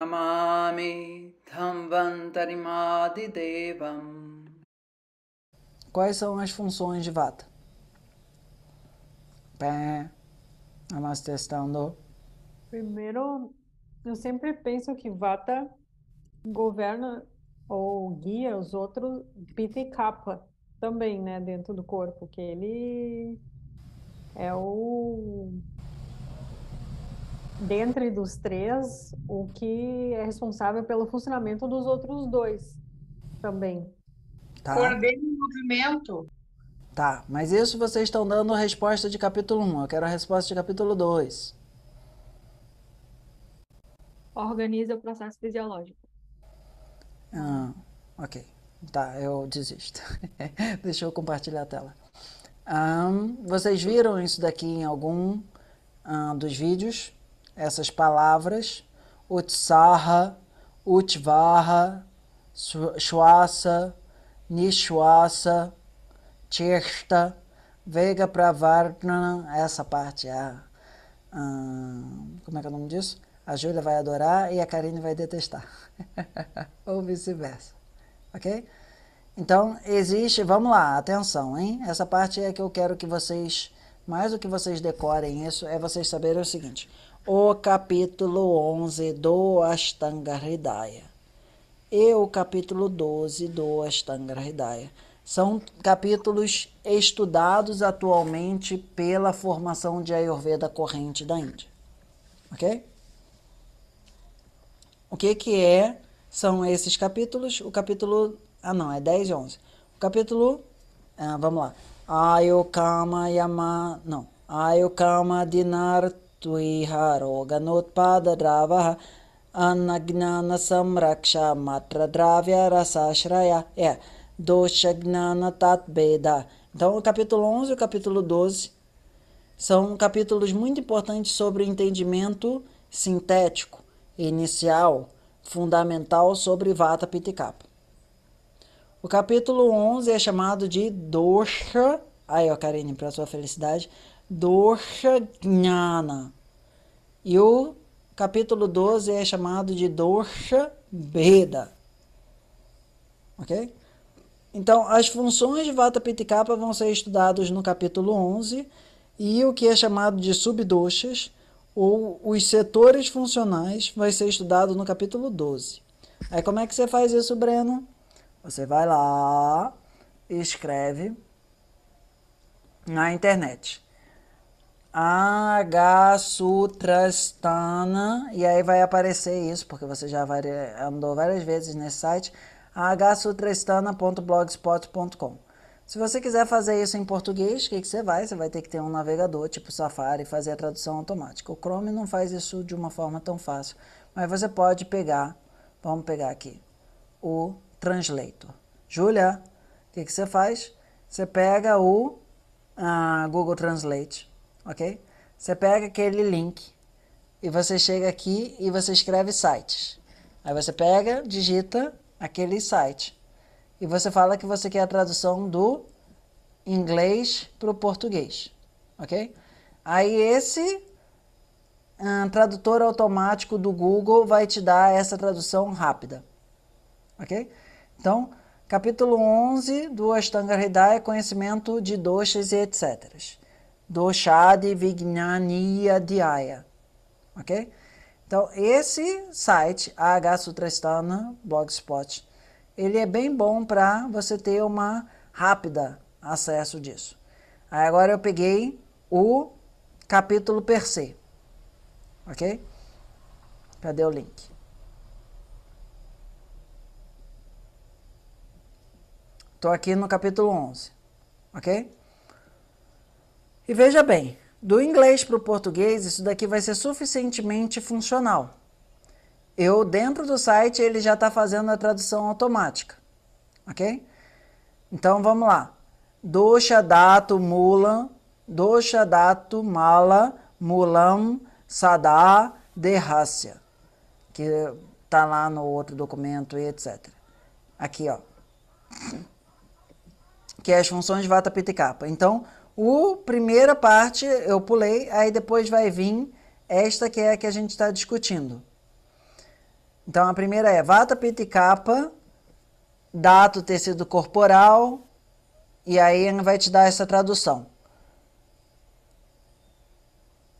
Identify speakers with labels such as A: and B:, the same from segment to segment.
A: Namami Dhamvantarimadhi Devam. Quais são as funções de Vata? Pé, amastestando.
B: Primeiro, eu sempre penso que Vata governa ou guia os outros, Pitta e Kapha também, né, dentro do corpo, que ele é o dentre dos três, o que é responsável pelo funcionamento dos outros dois também. Tá. Coordene o movimento.
A: Tá, mas isso vocês estão dando a resposta de capítulo 1. Eu quero a resposta de capítulo 2.
B: Organiza o processo fisiológico.
A: Ah, ok. Tá, eu desisto. Deixa eu compartilhar a tela. Um, vocês viram isso daqui em algum um, dos vídeos? essas palavras, Utsaha, Utvaha, Shwasa, Nishwasa, Chesta, Vega Pravarna, essa parte é a. Hum, como é que é o nome disso? A Júlia vai adorar e a Karine vai detestar. Ou vice-versa. Ok? Então, existe. Vamos lá, atenção, hein? Essa parte é que eu quero que vocês. Mais do que vocês decorem isso, é vocês saberem o seguinte o capítulo 11 do Ashtanga Hridaya e o capítulo 12 do Ashtanga Hridaya. São capítulos estudados atualmente pela formação de Ayurveda corrente da Índia. Ok? O que, que é, são esses capítulos? O capítulo. Ah, não, é 10 e 11. O capítulo. Ah, vamos lá. Ayokama Yama. Não. Ayokama Dinar samraksha matra dravya rasashraya é tatbeda Então, o capítulo 11 e o capítulo 12 são capítulos muito importantes sobre o entendimento sintético, inicial, fundamental sobre Vata Pitikapa. O capítulo 11 é chamado de Dosha, aí ó Karine, para sua felicidade, Dorsha Jnana. E o capítulo 12 é chamado de Dorsha beda, Ok? Então, as funções de Vata Pitikapa vão ser estudadas no capítulo 11 e o que é chamado de subdoshas ou os setores funcionais vai ser estudado no capítulo 12. Aí como é que você faz isso, Breno? Você vai lá, escreve na internet. Agasutrasthana, e aí vai aparecer isso, porque você já andou várias vezes nesse site, agasutrasthana.blogspot.com. Se você quiser fazer isso em português, o que, que você vai? Você vai ter que ter um navegador tipo Safari e fazer a tradução automática. O Chrome não faz isso de uma forma tão fácil, mas você pode pegar, vamos pegar aqui, o Translator. Júlia, o que, que você faz? Você pega o ah, Google Translate ok? Você pega aquele link e você chega aqui e você escreve sites. Aí você pega, digita aquele site e você fala que você quer a tradução do inglês para o português, ok? Aí esse tradutor automático do Google vai te dar essa tradução rápida, ok? Então, capítulo 11 do Ashtanga Hridaya, conhecimento de doshas e etc. Doshadi Vignaniya Dhyaya. Ok? Então, esse site, ahsutrasthana.blogspot, ele é bem bom para você ter uma rápida acesso disso. Aí agora eu peguei o capítulo per se. Ok? Cadê o link? Estou aqui no capítulo 11. Ok? E veja bem, do inglês para o português, isso daqui vai ser suficientemente funcional. Eu, dentro do site, ele já está fazendo a tradução automática, ok? Então, vamos lá. Doxa Dato Mulan, doxa Dato Mala Mulam Sadá derrácia. que está lá no outro documento e etc. Aqui, ó. Que é as funções Vata Pitta Kapha. Então, o primeira parte eu pulei, aí depois vai vir esta que é a que a gente está discutindo. Então a primeira é vata, pita e capa, dato tecido corporal, e aí vai te dar essa tradução.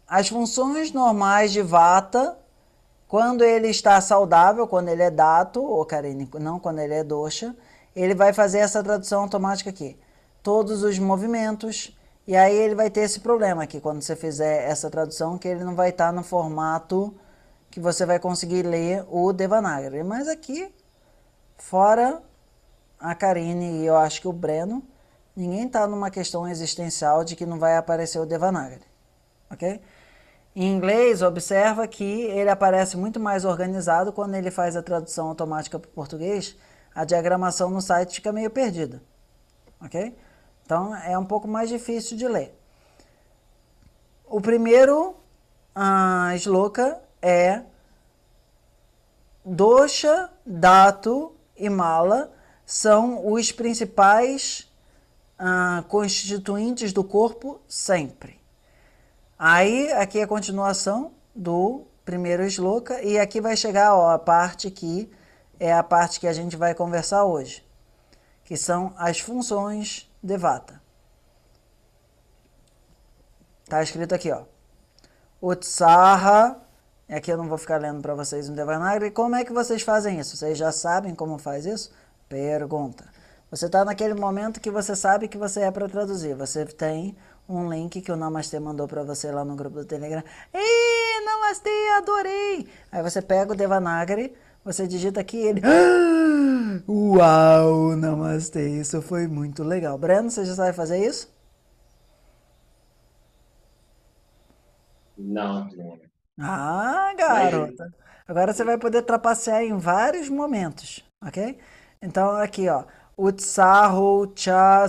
A: As funções normais de vata, quando ele está saudável, quando ele é dato, ou carínico, não, quando ele é doxa, ele vai fazer essa tradução automática aqui. Todos os movimentos, e aí ele vai ter esse problema aqui quando você fizer essa tradução, que ele não vai estar tá no formato que você vai conseguir ler o Devanagari. Mas aqui, fora a Karine e eu acho que o Breno, ninguém está numa questão existencial de que não vai aparecer o Devanagari, ok? Em inglês, observa que ele aparece muito mais organizado quando ele faz a tradução automática para o português, a diagramação no site fica meio perdida, ok? Então é um pouco mais difícil de ler. O primeiro a sloka é Dosha, Dato e Mala são os principais uh, constituintes do corpo sempre. Aí aqui é a continuação do primeiro sloka e aqui vai chegar ó, a parte que é a parte que a gente vai conversar hoje, que são as funções Devata. Tá escrito aqui, ó. Utsaha. Aqui eu não vou ficar lendo para vocês o Devanagari. Como é que vocês fazem isso? Vocês já sabem como faz isso? Pergunta. Você está naquele momento que você sabe que você é para traduzir. Você tem um link que o Namastê mandou para você lá no grupo do Telegram. Ih, Namastê, adorei! Aí você pega o Devanagari, você digita aqui ele... Ah! Uau, namastê, isso foi muito legal. Breno, você já sabe fazer isso? Não. Ah, garota. Agora você vai poder trapacear em vários momentos, ok? Então, aqui, ó. Utsaho, cha,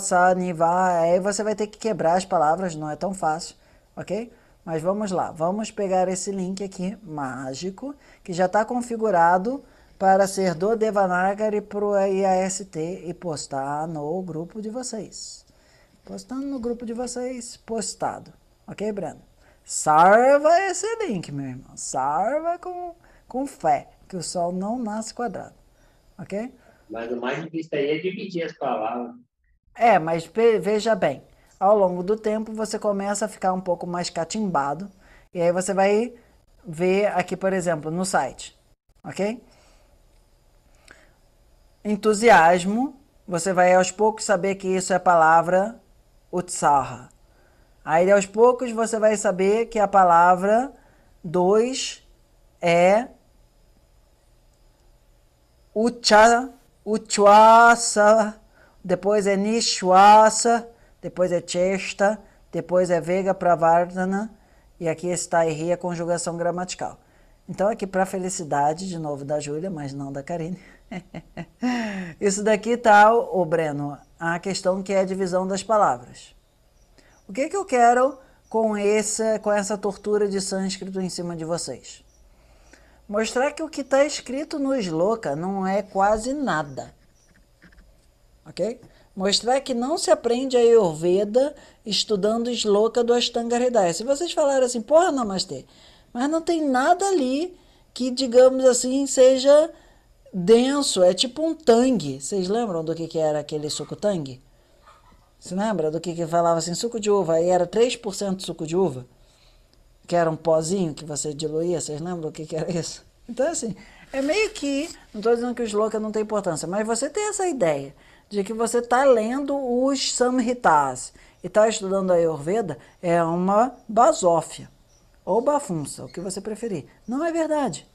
A: Aí você vai ter que quebrar as palavras, não é tão fácil, ok? Mas vamos lá. Vamos pegar esse link aqui, mágico, que já está configurado para ser do Devanagari para o IAST e postar no grupo de vocês. Postando no grupo de vocês, postado. Ok, Breno? Sarva esse link, meu irmão. Sarva com, com fé, que o sol não nasce quadrado. Ok?
B: Mas o mais difícil aí é dividir as palavras.
A: É, mas veja bem. Ao longo do tempo, você começa a ficar um pouco mais catimbado. E aí você vai ver aqui, por exemplo, no site. Ok? entusiasmo, você vai aos poucos saber que isso é a palavra utsaha. Aí aos poucos você vai saber que a palavra 2 é ucha, uchwasa, depois é nishwasa, depois é chesta, depois é vega pravardhana, e aqui está aí a conjugação gramatical. Então, aqui para a felicidade, de novo, da Júlia, mas não da Karine. Isso daqui está, o Breno, a questão que é a divisão das palavras. O que, que eu quero com, essa com essa tortura de sânscrito em cima de vocês? Mostrar que o que está escrito no sloka não é quase nada. Ok? Mostrar que não se aprende a Ayurveda estudando sloka do Ashtanga Hridaya. Se vocês falarem assim, porra, Namastê, mas não tem nada ali que, digamos assim, seja denso. É tipo um tangue. Vocês lembram do que, que era aquele suco tangue? Se lembra do que, que falava assim, suco de uva? Aí era 3% de suco de uva, que era um pozinho que você diluía. Vocês lembram o que, que era isso? Então, assim, é meio que. Não estou dizendo que os loucos não têm importância, mas você tem essa ideia de que você está lendo os Samhitas e está estudando a Ayurveda, é uma basófia ou bafunça, o que você preferir. Não é verdade.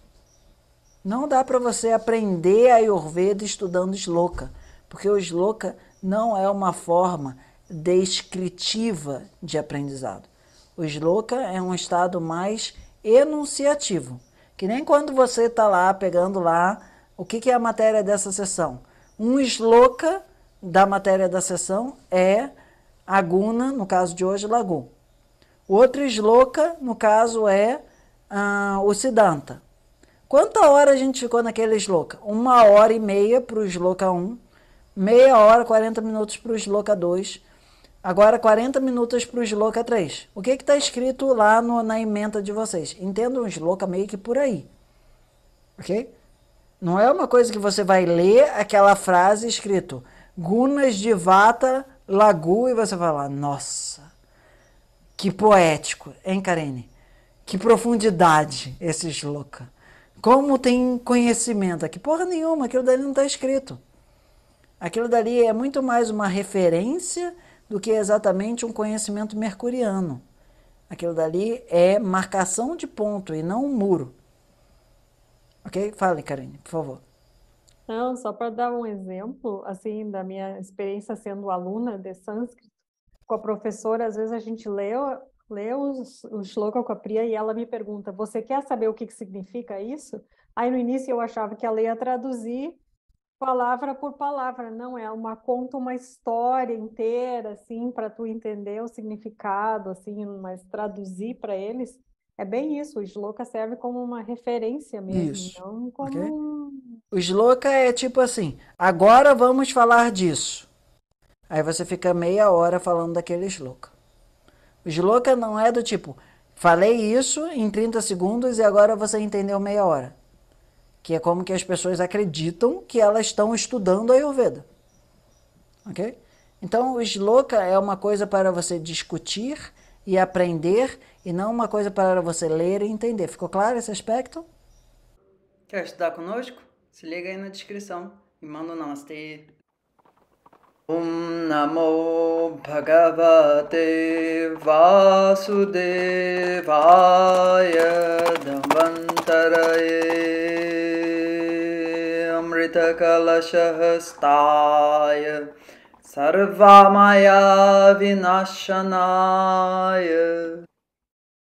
A: Não dá para você aprender a Ayurveda estudando Sloka, porque o Sloka não é uma forma descritiva de aprendizado. O Sloka é um estado mais enunciativo, que nem quando você está lá pegando lá o que, que é a matéria dessa sessão. Um Sloka da matéria da sessão é Aguna, no caso de hoje, Lagu. O outro esloca, no caso, é ah, o Siddhanta. Quanta hora a gente ficou naquele esloca? Uma hora e meia para o esloca 1, meia hora, 40 minutos para o esloca 2, agora 40 minutos para o esloca 3. O que está escrito lá no, na emenda de vocês? Entendo um esloca meio que por aí, ok? Não é uma coisa que você vai ler aquela frase escrito Gunas de Vata Lagu e você vai lá, nossa, que poético, hein, Karine? Que profundidade esse Sloka. Como tem conhecimento aqui? Porra nenhuma, aquilo dali não está escrito. Aquilo dali é muito mais uma referência do que exatamente um conhecimento mercuriano. Aquilo dali é marcação de ponto e não um muro. Ok? Fale, Karine, por favor.
B: Não, só para dar um exemplo, assim, da minha experiência sendo aluna de sânscrito, com a professora, às vezes a gente lê, lê os, os slogan com a Priya e ela me pergunta: Você quer saber o que, que significa isso? Aí no início eu achava que ela ia traduzir palavra por palavra, não é uma conta uma história inteira assim para tu entender o significado assim, mas traduzir para eles é bem isso, o Sloka serve como uma referência mesmo, isso. não como okay.
A: O Sloka é tipo assim, agora vamos falar disso. Aí você fica meia hora falando daquele sloka. O sloka não é do tipo, falei isso em 30 segundos e agora você entendeu meia hora. Que é como que as pessoas acreditam que elas estão estudando a Ayurveda. Ok? Então, o sloka é uma coisa para você discutir e aprender e não uma coisa para você ler e entender. Ficou claro esse aspecto? Quer estudar conosco? Se liga aí na descrição e manda um namastê. ॐ नमो भगवते वासुदेवाय धन्वन्तरये अमृतकलशहस्ताय विनाशनाय